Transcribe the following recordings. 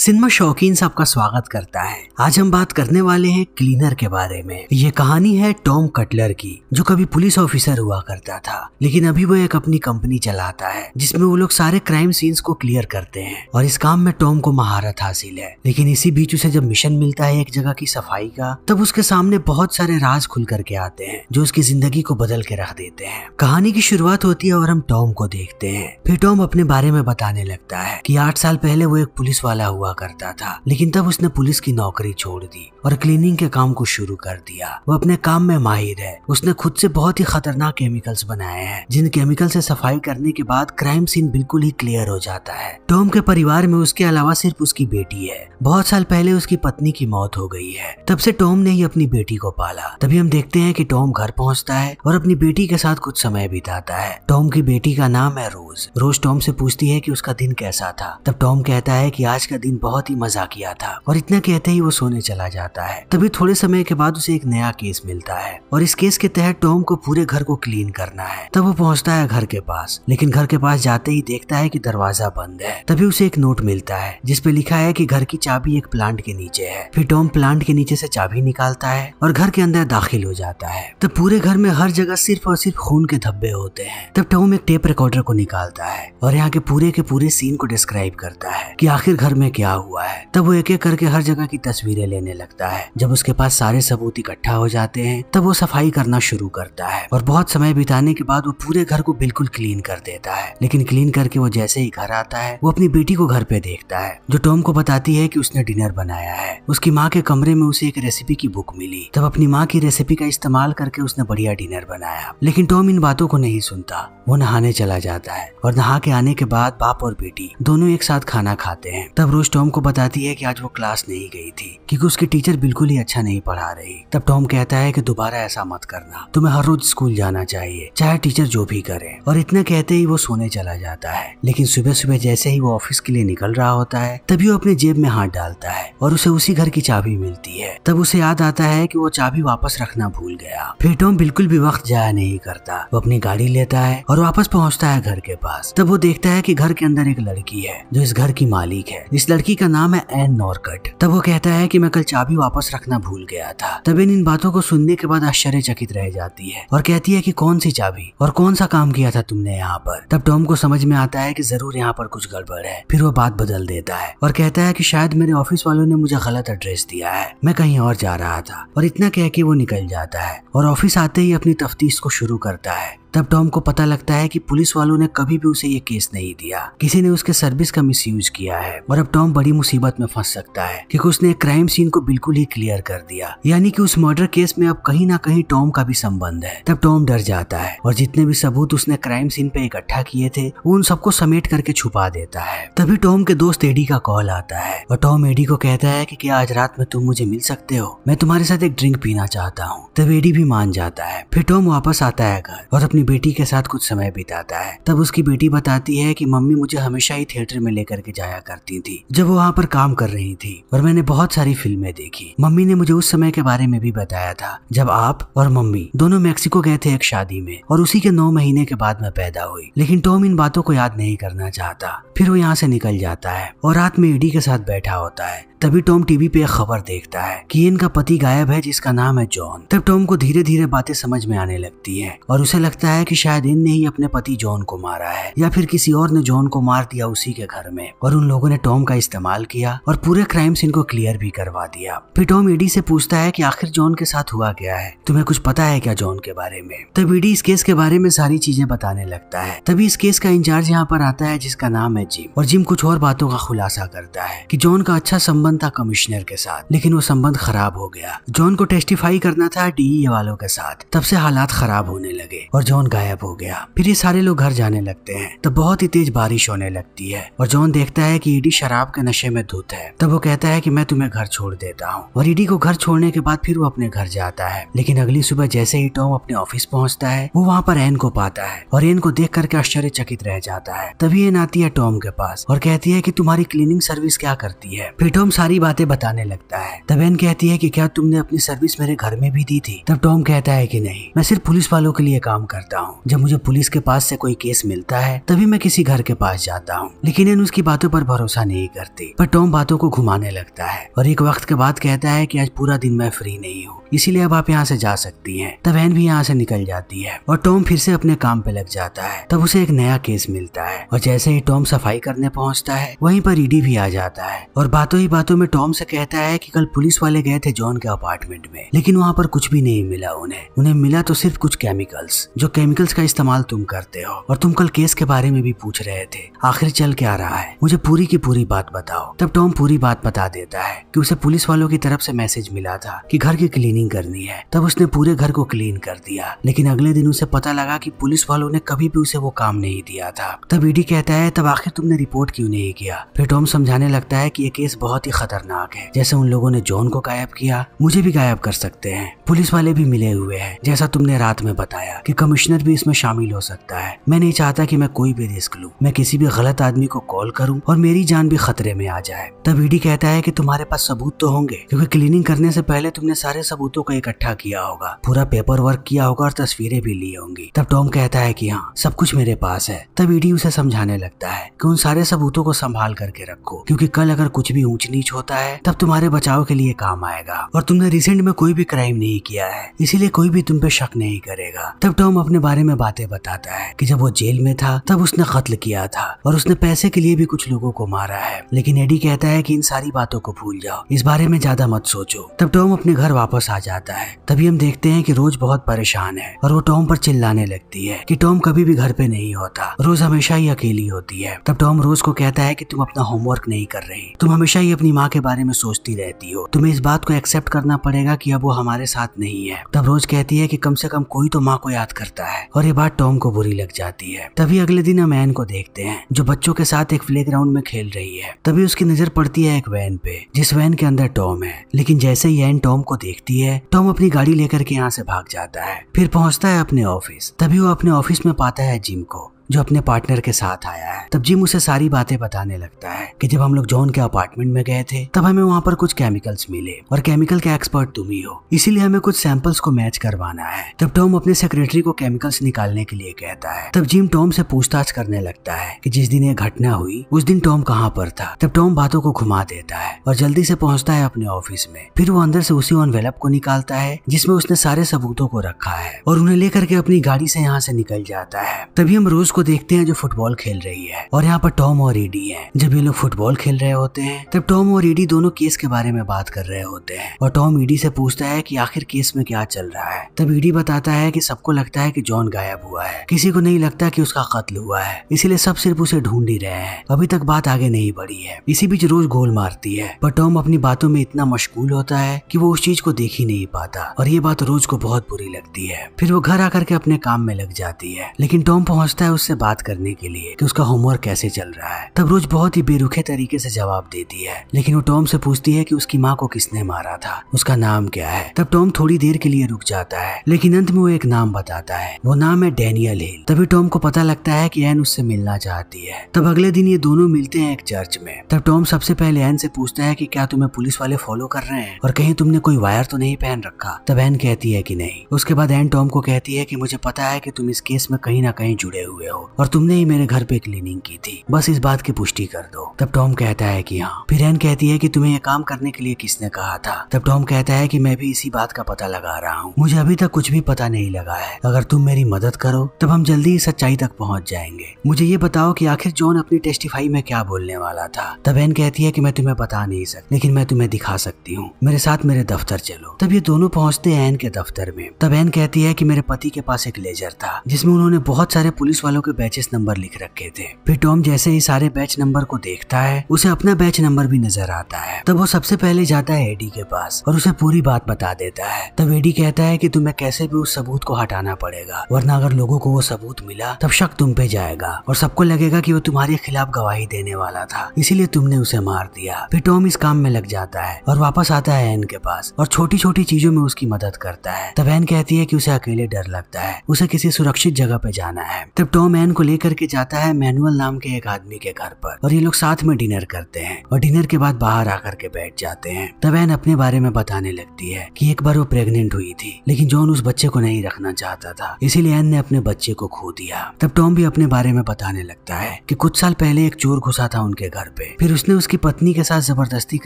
cinema शौकीन से आपका स्वागत करता है आज हम बात करने वाले हैं क्लीनर के बारे में ये कहानी है टॉम कटलर की जो कभी पुलिस ऑफिसर हुआ करता था लेकिन अभी वो एक अपनी कंपनी चलाता है जिसमें वो लोग सारे क्राइम सीन्स को क्लियर करते हैं और इस काम में टॉम को महारत हासिल है लेकिन इसी बीच उसे जब मिशन मिलता है एक जगह की सफाई का तब उसके सामने बहुत सारे राज खुल करके आते हैं जो उसकी जिंदगी को बदल के रख देते हैं कहानी की शुरुआत होती है और हम टॉम को देखते हैं फिर टॉम अपने बारे में बताने लगता है की आठ साल पहले वो एक पुलिस वाला हुआ हुआ करता था लेकिन तब उसने पुलिस की नौकरी छोड़ दी और क्लीनिंग के काम को शुरू कर दिया वो अपने काम में माहिर है उसने खुद से बहुत ही खतरनाक केमिकल्स बनाए हैं जिन केमिकल से सफाई करने के बाद क्राइम सीन बिल्कुल ही क्लियर हो जाता है टॉम के परिवार में उसके अलावा सिर्फ उसकी बेटी है बहुत साल पहले उसकी पत्नी की मौत हो गई है तब से टॉम ने ही अपनी बेटी को पाला तभी हम देखते हैं कि टॉम घर पहुंचता है और अपनी बेटी के साथ कुछ समय बिताता है टॉम की बेटी का नाम है रोज रोज टॉम से पूछती है कि उसका दिन कैसा था तब टॉम कहता है कि आज का दिन बहुत ही मजा किया था और इतना कहते ही वो सोने चला जाता है तभी थोड़े समय के बाद उसे एक नया केस मिलता है और इस केस के तहत टॉम को पूरे घर को क्लीन करना है तब वो पहुंचता है घर के पास लेकिन घर के पास जाते ही देखता है कि दरवाजा बंद है तभी उसे एक नोट मिलता है जिसपे लिखा है कि घर की चाबी एक प्लांट के नीचे है फिर टॉम प्लांट के नीचे से चाबी निकालता है और घर के अंदर दाखिल हो जाता है तब पूरे घर में हर जगह सिर्फ और सिर्फ खून के धब्बे होते हैं तब टॉम एक टेप रिकॉर्डर को निकालता है और यहाँ के पूरे के पूरे सीन को डिस्क्राइब करता है की आखिर घर में क्या क्या हुआ है तब वो एक एक करके हर जगह की तस्वीरें लेने लगता है जब उसके पास सारे सबूत इकट्ठा हो जाते हैं तब वो सफाई करना शुरू करता है और बहुत समय बिताने के बाद वो पूरे घर को बिल्कुल क्लीन कर देता है लेकिन क्लीन करके वो जैसे ही घर आता है वो अपनी बेटी को घर पे देखता है जो टॉम को बताती है की उसने डिनर बनाया है उसकी माँ के कमरे में उसे एक रेसिपी की बुक मिली तब अपनी माँ की रेसिपी का इस्तेमाल करके उसने बढ़िया डिनर बनाया लेकिन टॉम इन बातों को नहीं सुनता वो नहाने चला जाता है और नहा के आने के बाद बाप और बेटी दोनों एक साथ खाना खाते हैं तब रोज टॉम को बताती है कि आज वो क्लास नहीं गई थी क्योंकि उसकी टीचर बिल्कुल ही अच्छा नहीं पढ़ा रही तब टॉम कहता है कि दोबारा ऐसा मत करना तुम्हें हर रोज स्कूल जाना चाहिए चाहे टीचर जो भी करे और इतना कहते ही वो सोने चला जाता है लेकिन सुबह सुबह जैसे ही वो ऑफिस के लिए निकल रहा होता है तभी वो अपने जेब में हाथ डालता है और उसे उसी घर की चाबी मिलती है तब उसे याद आता है की वो चाबी वापस रखना भूल गया फिर टॉम बिल्कुल भी वक्त जाया नहीं करता वो अपनी गाड़ी लेता है और वापस पहुँचता है घर के पास तब वो देखता है की घर के अंदर एक लड़की है जो इस घर की मालिक है इस लड़की का नाम है एन नॉर्कट तब वो कहता है कि मैं कल चाबी वापस रखना भूल गया था तब इन बातों को सुनने के बाद आश्चर्यचकित रह जाती है और कहती है कि कौन सी चाबी और कौन सा काम किया था तुमने यहाँ पर तब टॉम को समझ में आता है कि जरूर यहाँ पर कुछ गड़बड़ है फिर वो बात बदल देता है और कहता है कि शायद मेरे ऑफिस वालों ने मुझे गलत एड्रेस दिया है मैं कहीं और जा रहा था और इतना कह के वो निकल जाता है और ऑफिस आते ही अपनी तफ्तीश को शुरू करता है तब टॉम को पता लगता है कि पुलिस वालों ने कभी भी उसे ये केस नहीं दिया किसी ने उसके सर्विस का मिसयूज किया है और अब टॉम बड़ी मुसीबत में फंस सकता है क्योंकि उसने क्राइम सीन को बिल्कुल ही क्लियर कर दिया यानी कि उस मर्डर केस में अब कहीं ना कहीं टॉम का भी संबंध है तब टॉम डर जाता है और जितने भी सबूत उसने क्राइम सीन पे इकट्ठा किए थे वो उन सबको समेट करके छुपा देता है तभी टॉम के दोस्त एडी का कॉल आता है और टॉम एडी को कहता है की क्या आज रात में तुम मुझे मिल सकते हो मैं तुम्हारे साथ एक ड्रिंक पीना चाहता हूँ तब एडी भी मान जाता है फिर टॉम वापस आता है घर और अपने अपनी बेटी के साथ कुछ समय बिताता है तब उसकी बेटी बताती है कि मम्मी मुझे हमेशा ही थिएटर में लेकर के जाया करती थी जब वो वहाँ पर काम कर रही थी और मैंने बहुत सारी फिल्में देखी मम्मी ने मुझे उस समय के बारे में भी बताया था जब आप और मम्मी दोनों मैक्सिको गए थे एक शादी में और उसी के नौ महीने के बाद मैं पैदा हुई लेकिन टॉम इन बातों को याद नहीं करना चाहता फिर वो यहाँ से निकल जाता है और रात में ईडी के साथ बैठा होता है तभी टॉम टीवी पे एक खबर देखता है कि इनका पति गायब है जिसका नाम है जॉन तब टॉम को धीरे धीरे बातें समझ में आने लगती है और उसे लगता है कि शायद इन ने ही अपने पति जॉन को मारा है या फिर किसी और ने जॉन को मार दिया उसी के घर में और उन लोगों ने टॉम का इस्तेमाल किया और पूरे क्राइम सीन को क्लियर भी करवा दिया फिर टॉम ईडी से पूछता है की आखिर जॉन के साथ हुआ क्या है तुम्हें कुछ पता है क्या जॉन के बारे में तब ईडी इस केस के बारे में सारी चीजें बताने लगता है तभी इस केस का इंचार्ज यहाँ पर आता है जिसका नाम है जिम और जिम कुछ और बातों का खुलासा करता है की जॉन का अच्छा संबंध संबंध था कमिश्नर के साथ लेकिन वो संबंध खराब हो गया जॉन को टेस्टिफाई करना था डीई e वालों के साथ तब से हालात खराब होने लगे और जॉन गायब हो गया फिर ये सारे लोग घर जाने लगते हैं तब बहुत ही तेज बारिश होने लगती है और जॉन देखता है की ईडी e शराब के नशे में धुत है तब वो कहता है की मैं तुम्हें घर छोड़ देता हूँ और ईडी e को घर छोड़ने के बाद फिर वो अपने घर जाता है लेकिन अगली सुबह जैसे ही टॉम अपने ऑफिस पहुँचता है वो वहाँ पर एन को पाता है और एन को देख करके आश्चर्यचकित रह जाता है तभी एन आती है टॉम के पास और कहती है की तुम्हारी क्लीनिंग सर्विस क्या करती है फिर टॉम सारी बातें बताने लगता है तब एन कहती है कि क्या तुमने अपनी सर्विस मेरे घर में भी दी थी तब टॉम कहता है कि नहीं मैं सिर्फ पुलिस वालों के लिए काम करता हूँ जब मुझे पुलिस के पास से कोई केस मिलता है तभी मैं किसी घर के पास जाता हूँ लेकिन एन उसकी बातों पर भरोसा नहीं करती पर टॉम बातों को घुमाने लगता है और एक वक्त के बाद कहता है की आज पूरा दिन मैं फ्री नहीं हूँ इसीलिए अब आप यहाँ से जा सकती हैं तब एन भी यहाँ से निकल जाती है और टॉम फिर से अपने काम पे लग जाता है तब उसे एक नया केस मिलता है और जैसे ही टॉम सफाई करने पहुंचता है वहीं पर ईडी भी आ जाता है और बातों ही बातों में टॉम से कहता है कि कल पुलिस वाले गए थे जॉन के अपार्टमेंट में लेकिन वहाँ पर कुछ भी नहीं मिला उन्हें उन्हें मिला तो सिर्फ कुछ केमिकल्स जो केमिकल्स का इस्तेमाल तुम करते हो और तुम कल केस के बारे में भी पूछ रहे थे आखिर चल क्या रहा है मुझे पूरी की पूरी बात बताओ तब टॉम पूरी बात बता देता है की उसे पुलिस वालों की तरफ से मैसेज मिला था की घर की क्लिनिक क्लीनिंग करनी है तब उसने पूरे घर को क्लीन कर दिया लेकिन अगले दिन उसे पता लगा की पुलिस वालों ने कभी भी उसे वो काम नहीं दिया था तब ईडी e कहता है तब आखिर तुमने रिपोर्ट क्यों नहीं किया फिर टॉम समझाने लगता है की ये केस बहुत ही खतरनाक है जैसे उन लोगों ने जॉन को गायब किया मुझे भी गायब कर सकते हैं पुलिस वाले भी मिले हुए हैं जैसा तुमने रात में बताया कि कमिश्नर भी इसमें शामिल हो सकता है मैं नहीं चाहता कि मैं कोई भी रिस्क लूं मैं किसी भी गलत आदमी को कॉल करूं और मेरी जान भी खतरे में आ जाए तब ईडी e कहता है कि तुम्हारे पास सबूत तो होंगे क्योंकि क्लीनिंग करने से पहले तुमने सारे सबूत सबूतों का इकट्ठा किया होगा पूरा पेपर वर्क किया होगा और तस्वीरें भी ली होंगी तब टॉम कहता है की हाँ सब कुछ मेरे पास है तब ईडी उसे समझाने लगता है की उन सारे सबूतों को संभाल करके रखो क्यूँकी कल अगर कुछ भी ऊंच नीच होता है तब तुम्हारे बचाव के लिए काम आएगा और तुमने रिसेंट में कोई भी क्राइम नहीं किया है इसीलिए कोई भी तुम पे शक नहीं करेगा तब टॉम अपने बारे में बातें बताता है कि जब वो जेल में था तब उसने कत्ल किया था और उसने पैसे के लिए भी कुछ लोगों को मारा है लेकिन एडी कहता है कि इन सारी बातों को भूल जाओ इस बारे में ज्यादा मत सोचो तब टॉम अपने घर वापस आ आ जाता है तभी हम देखते हैं कि रोज बहुत परेशान है और वो टॉम पर चिल्लाने लगती है कि टॉम कभी भी घर पे नहीं होता रोज हमेशा ही अकेली होती है तब टॉम रोज को कहता है कि तुम अपना होमवर्क नहीं कर रही तुम हमेशा ही अपनी माँ के बारे में सोचती रहती हो तुम्हें इस बात को एक्सेप्ट करना पड़ेगा की अब वो हमारे साथ नहीं है तब रोज कहती है की कम से कम कोई तो माँ को याद करता है और ये बात टॉम को बुरी लग जाती है तभी अगले दिन हम एन को देखते हैं जो बच्चों के साथ एक प्ले ग्राउंड में खेल रही है तभी उसकी नजर पड़ती है एक वैन पे जिस वैन के अंदर टॉम है लेकिन जैसे ही एन टॉम को देखती है है टॉम तो अपनी गाड़ी लेकर के यहाँ से भाग जाता है फिर पहुँचता है अपने ऑफिस तभी वो अपने ऑफिस में पाता है जिम को जो अपने पार्टनर के साथ आया है तब जिम उसे सारी बातें बताने लगता है कि जब हम लोग जॉन के अपार्टमेंट में गए थे तब हमें वहाँ पर कुछ केमिकल्स मिले और केमिकल के एक्सपर्ट तुम ही हो इसीलिए हमें कुछ सैंपल्स को मैच करवाना है तब टॉम अपने सेक्रेटरी को केमिकल्स निकालने के लिए कहता है तब जिम टॉम से पूछताछ करने लगता है की जिस दिन ये घटना हुई उस दिन टॉम कहाँ पर था तब टॉम बातों को घुमा देता है और जल्दी से पहुँचता है अपने ऑफिस में फिर वो अंदर से उसी ऑनवेलप को निकालता है जिसमे उसने सारे सबूतों को रखा है और उन्हें लेकर के अपनी गाड़ी से यहाँ से निकल जाता है तभी हम रोज को देखते हैं जो फुटबॉल खेल रही है और यहाँ पर टॉम और ईडी है जब ये लोग फुटबॉल खेल रहे होते हैं तब टॉम और ईडी दोनों केस के बारे में बात कर रहे होते हैं और टॉम ईडी से पूछता है की आखिर केस में क्या चल रहा है तब ईडी बताता है की सबको लगता है की जॉन गायब हुआ है किसी को नहीं लगता की उसका कत्ल हुआ है इसीलिए सब सिर्फ उसे ढूंढ ही रहे हैं अभी तक बात आगे नहीं बढ़ी है इसी बीच रोज गोल मारती है पर टॉम अपनी बातों में इतना मशगूल होता है कि वो उस चीज को देख ही नहीं पाता और ये बात रोज को बहुत बुरी लगती है फिर वो घर आकर के अपने काम में लग जाती है लेकिन टॉम पहुंचता है उससे उससे बात करने के लिए कि उसका होमवर्क कैसे चल रहा है तब रोज बहुत ही बेरुखे तरीके से जवाब देती है लेकिन वो टॉम से पूछती है कि उसकी माँ को किसने मारा था उसका नाम क्या है तब टॉम थोड़ी देर के लिए रुक जाता है लेकिन अंत में वो एक नाम बताता है वो नाम है डेनियल हिल तभी टॉम को पता लगता है की एन उससे मिलना चाहती है तब अगले दिन ये दोनों मिलते हैं एक चर्च में तब टॉम सबसे पहले एन से पूछता है की क्या तुम्हें पुलिस वाले फॉलो कर रहे हैं और कहीं तुमने कोई वायर तो नहीं पहन रखा तब एन कहती है की नहीं उसके बाद एन टॉम को कहती है की मुझे पता है की तुम इस केस में कहीं ना कहीं जुड़े हुए हो हो और तुमने ही मेरे घर पे क्लीनिंग की थी बस इस बात की पुष्टि कर दो तब टॉम कहता है कि हाँ फिर एन कहती है कि तुम्हें यह काम करने के लिए किसने कहा था तब टॉम कहता है कि मैं भी इसी बात का पता लगा रहा हूँ मुझे अभी तक कुछ भी पता नहीं लगा है अगर तुम मेरी मदद करो तब हम जल्दी ही सच्चाई तक पहुँच जाएंगे मुझे ये बताओ की आखिर जॉन अपनी टेस्टिफाई में क्या बोलने वाला था तब एन कहती है की मैं तुम्हें बता नहीं सकती लेकिन मैं तुम्हें दिखा सकती हूँ मेरे साथ मेरे दफ्तर चलो तब ये दोनों पहुँचते हैं एन के दफ्तर में तब एन कहती है की मेरे पति के पास एक लेजर था जिसमे उन्होंने बहुत सारे पुलिस वालों के बैचेस नंबर लिख रखे थे फिर टॉम जैसे ही सारे बैच नंबर को देखता है उसे अपना बैच नंबर भी नजर आता है तब वो सबसे पहले जाता है एडी के पास और उसे पूरी बात बता देता है तब एडी कहता है की तुम्हें कैसे भी उस सबूत को हटाना पड़ेगा वरना अगर लोगो को वो सबूत मिला तब शक तुम पे जाएगा और सबको लगेगा की वो तुम्हारे खिलाफ गवाही देने वाला था इसीलिए तुमने उसे मार दिया फिर टॉम इस काम में लग जाता है और वापस आता है एन के पास और छोटी छोटी चीजों में उसकी मदद करता है तब एन कहती है की उसे अकेले डर लगता है उसे किसी सुरक्षित जगह पे जाना है तब टॉम मैन को लेकर के जाता है मैनुअल नाम के एक आदमी के घर पर और ये लोग साथ में डिनर करते हैं और डिनर के बाद बाहर आकर के बैठ जाते हैं तब एन अपने बारे में बताने लगती है कि एक बार वो प्रेग्नेंट हुई थी लेकिन जॉन उस बच्चे को नहीं रखना चाहता था इसीलिए एन ने अपने बच्चे को खो दिया तब टॉम भी अपने बारे में बताने लगता है की कुछ साल पहले एक चोर घुसा था उनके घर पे फिर उसने उसकी पत्नी के साथ जबरदस्ती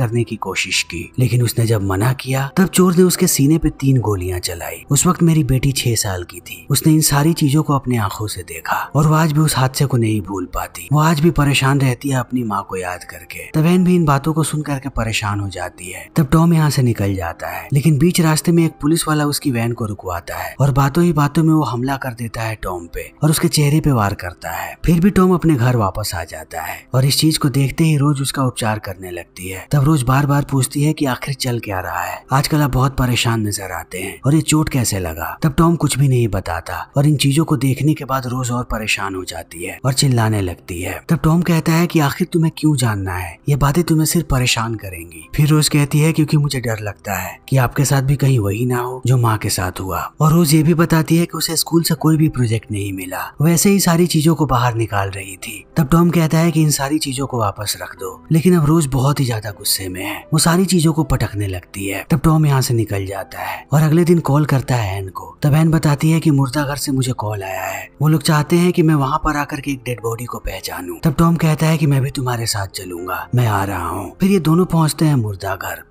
करने की कोशिश की लेकिन उसने जब मना किया तब चोर ने उसके सीने पे तीन गोलियां चलाई उस वक्त मेरी बेटी छह साल की थी उसने इन सारी चीजों को अपने आंखों से देखा और वो आज भी उस हादसे को नहीं भूल पाती वो आज भी परेशान रहती है अपनी माँ को याद करके तबैन भी इन बातों को सुन करके परेशान हो जाती है तब टॉम यहाँ से निकल जाता है लेकिन बीच रास्ते में एक पुलिस वाला उसकी वैन को रुकवाता है और बातों ही बातों में वो हमला कर देता है टॉम पे और उसके चेहरे पे वार करता है फिर भी टॉम अपने घर वापस आ जाता है और इस चीज को देखते ही रोज उसका उपचार करने लगती है तब रोज बार बार पूछती है की आखिर चल क्या रहा है आजकल आप बहुत परेशान नजर आते हैं और ये चोट कैसे लगा तब टॉम कुछ भी नहीं बताता और इन चीजों को देखने के बाद रोज और परेशान हो जाती है और चिल्लाने लगती है तब टॉम कहता है कि आखिर तुम्हें क्यों जानना है ये बातें तुम्हें सिर्फ परेशान करेंगी फिर रोज कहती है क्योंकि मुझे डर लगता है कि आपके साथ भी कहीं वही ना हो जो माँ के साथ हुआ और रोज ये भी बताती है कि उसे स्कूल से कोई भी प्रोजेक्ट नहीं मिला वैसे ही सारी चीजों को बाहर निकाल रही थी तब टॉम कहता है कि इन सारी चीजों को वापस रख दो लेकिन अब रोज बहुत ही ज्यादा गुस्से में है वो सारी चीजों को पटकने लगती है तब टॉम यहाँ से निकल जाता है और अगले दिन कॉल करता है एन को तब एन बताती है की मुर्दा घर से मुझे कॉल आया है वो लोग चाहते हैं हैं कि मैं वहाँ पर आकर के एक डेड बॉडी को पहचानूं तब टॉम कहता है कि मैं भी तुम्हारे साथ चलूंगा मैं आ रहा हूँ फिर ये दोनों पहुँचते हैं मुर्दा घर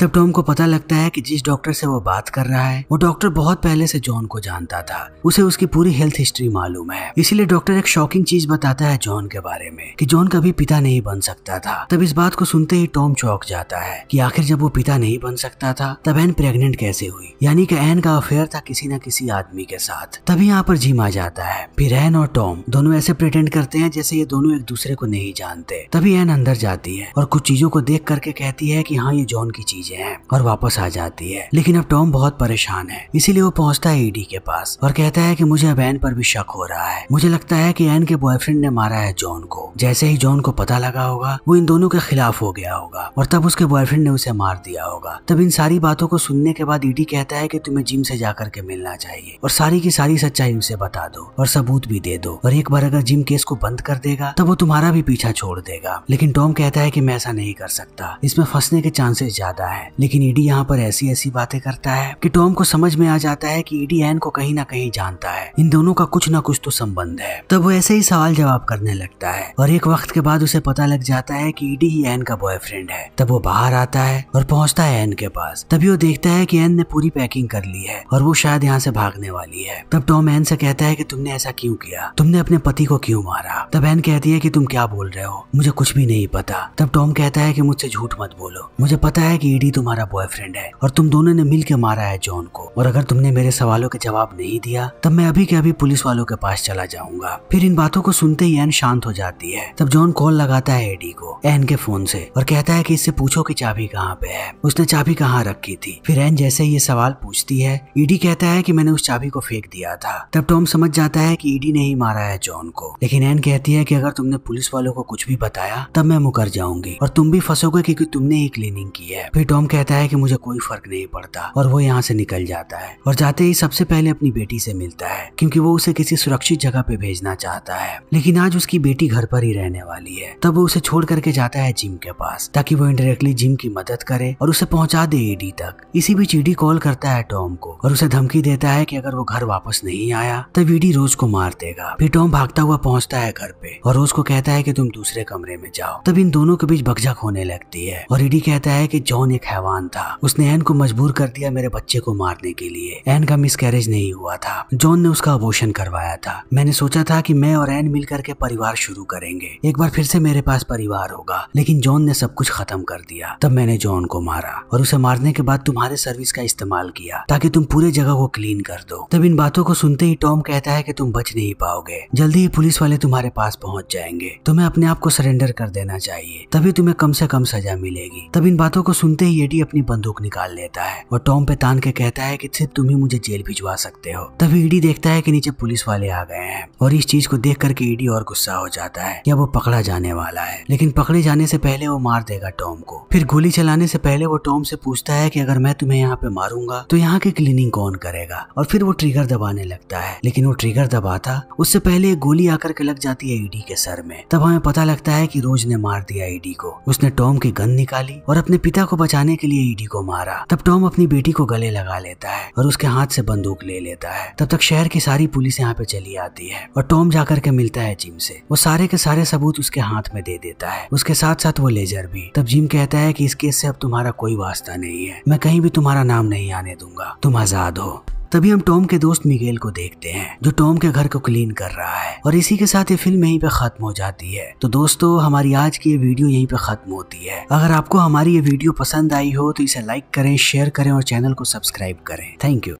तब टॉम को पता लगता है कि जिस डॉक्टर से वो बात कर रहा है वो डॉक्टर बहुत पहले से जॉन को जानता था उसे उसकी पूरी हेल्थ हिस्ट्री मालूम है इसीलिए डॉक्टर एक शॉकिंग चीज बताता है जॉन के बारे में कि जॉन कभी पिता नहीं बन सकता था तब इस बात को सुनते ही टॉम चौक जाता है कि आखिर जब वो पिता नहीं बन सकता था तब एन प्रेगनेंट कैसे हुई यानी कि एन का अफेयर था किसी न किसी आदमी के साथ तभी यहाँ पर जिम आ जाता है फिर एन और टॉम दोनों ऐसे प्रिटेंड करते हैं जैसे ये दोनों एक दूसरे को नहीं जानते तभी एन अंदर जाती है और कुछ चीजों को देख करके कहती है की हाँ ये जॉन की चीज चीजें हैं और वापस आ जाती है लेकिन अब टॉम बहुत परेशान है इसीलिए वो पहुंचता है ईडी के पास और कहता है की मुझे अब एन पर भी शक हो रहा है मुझे लगता है की एन के बॉयफ्रेंड ने मारा है जॉन को जैसे ही जॉन को पता लगा होगा वो इन दोनों के खिलाफ हो गया होगा और तब उसके बॉयफ्रेंड ने उसे मार दिया होगा तब इन सारी बातों को सुनने के बाद ईडी कहता है कि तुम्हें जिम से जाकर के मिलना चाहिए और सारी की सारी सच्चाई उसे बता दो और सबूत भी दे दो और एक बार अगर जिम केस को बंद कर देगा तब वो तुम्हारा भी पीछा छोड़ देगा लेकिन टॉम कहता है कि मैं ऐसा नहीं कर सकता इसमें फंसने के चांसेस ज्यादा है है लेकिन ईडी e यहाँ पर ऐसी ऐसी बातें करता है कि टॉम को समझ में आ जाता है कि ईडी e एन को कहीं ना कहीं जानता है इन दोनों का कुछ ना कुछ तो संबंध है तब वो ऐसे ही सवाल जवाब करने लगता है और एक वक्त के बाद उसे पता लग जाता है की ईडी e ही एन का बॉयफ्रेंड है तब वो बाहर आता है और पहुंचता है एन के पास तभी वो देखता है की एन ने पूरी पैकिंग कर ली है और वो शायद यहाँ से भागने वाली है तब टॉम एन से कहता है की तुमने ऐसा क्यूँ किया तुमने अपने पति को क्यूँ मारा तब एन कहती है की तुम क्या बोल रहे हो मुझे कुछ भी नहीं पता तब टॉम कहता है कि मुझसे झूठ मत बोलो मुझे पता है कि ईडी ही तुम्हारा बॉयफ्रेंड है और तुम दोनों ने मिलकर मारा है जॉन को और अगर तुमने मेरे सवालों के जवाब नहीं दिया तब मैं अभी के अभी पुलिस वालों के पास चला जाऊंगा फिर इन बातों को सुनते ही एन शांत हो जाती है तब जॉन कॉल लगाता है एडी को एन के फोन से और कहता है कि इससे पूछो कि चाबी कहाँ पे है उसने चाबी कहाँ रखी थी फिर एन जैसे ही ये सवाल पूछती है ईडी कहता है कि मैंने उस चाबी को फेंक दिया था तब टॉम समझ जाता है कि ईडी ने ही मारा है जॉन को लेकिन एन कहती है कि अगर तुमने पुलिस वालों को कुछ भी बताया तब मैं मुकर जाऊंगी और तुम भी फंसोगे क्योंकि तुमने ही क्लीनिंग की है फिर टॉम कहता है कि मुझे कोई फर्क नहीं पड़ता और वो यहाँ से निकल जाता है और जाते ही सबसे पहले अपनी बेटी से मिलता है क्योंकि वो उसे किसी सुरक्षित जगह पे भेजना चाहता है लेकिन आज उसकी बेटी घर पर ही रहने वाली है तब वो उसे छोड़ करके जाता है जिम के पास ताकि वो इंडायरेक्टली जिम की मदद करे और उसे पहुंचा दे ईडी तक इसी बीच ईडी e कॉल करता है टॉम को और उसे धमकी देता है कि अगर वो घर वापस नहीं आया तब ईडी e रोज को मार देगा फिर टॉम भागता हुआ पहुंचता है घर पे और रोज को कहता है कि तुम दूसरे कमरे में जाओ तब इन दोनों के बीच बगझक होने लगती है और ईडी e कहता है कि जॉन एक हैवान था उसने एन को मजबूर कर दिया मेरे बच्चे को मारने के लिए एन का मिस कैरेज नहीं हुआ था जॉन ने उसका अबोशन करवाया था मैंने सोचा था कि मैं और एन मिल करके परिवार शुरू करेंगे एक बार फिर से मेरे पास परिवार होगा लेकिन जॉन ने सब कुछ खत्म कर दिया तब मैंने जॉन को मारा और उसे मारने के बाद तुम्हारे सर्विस का इस्तेमाल किया ताकि तुम पूरे जगह को क्लीन कर दो तब इन बातों को सुनते ही टॉम कहता है कि तुम बच नहीं पाओगे जल्दी ही पुलिस वाले तुम्हारे पास पहुंच जाएंगे तुम्हें अपने आप को सरेंडर कर देना चाहिए तभी तुम्हें कम से कम सजा मिलेगी तब इन बातों को सुनते ही येडी अपनी बंदूक निकाल लेता है और टॉम पे तान के कहता है की सिर्फ तुम ही मुझे जेल भिजवा सकते हो तभी ईडी e देखता है की नीचे पुलिस वाले आ गए हैं और इस चीज को देख करके ईडी e और गुस्सा हो जाता है या वो पकड़ा जाने वाला है लेकिन पकड़े जाने से पहले वो मार देगा टॉम को फिर गोली चलाने से पहले वो टॉम से पूछता है कि अगर मैं तुम्हें यहाँ पे मारूंगा तो यहाँ की क्लीनिंग कौन करेगा और फिर वो ट्रिगर दबाने लगता है लेकिन वो ट्रिगर दबाता उससे पहले एक गोली आकर के लग जाती है ईडी e के सर में तब हमें पता लगता है की रोज ने मार दिया ईडी को उसने टॉम की गन निकाली और अपने पिता को बचा बचाने के लिए ईडी को मारा तब टॉम अपनी बेटी को गले लगा लेता है और उसके हाथ से बंदूक ले लेता है तब तक शहर की सारी पुलिस यहाँ पे चली आती है और टॉम जाकर के मिलता है जिम से वो सारे के सारे सबूत उसके हाथ में दे देता है उसके साथ साथ वो लेजर भी तब जिम कहता है की इस केस से अब तुम्हारा कोई वास्ता नहीं है मैं कहीं भी तुम्हारा नाम नहीं आने दूंगा तुम आजाद हो तभी हम टॉम के दोस्त मिगेल को देखते हैं जो टॉम के घर को क्लीन कर रहा है और इसी के साथ ये फिल्म यहीं पे खत्म हो जाती है तो दोस्तों हमारी आज की ये वीडियो यहीं पे खत्म होती है अगर आपको हमारी ये वीडियो पसंद आई हो तो इसे लाइक करें शेयर करें और चैनल को सब्सक्राइब करें थैंक यू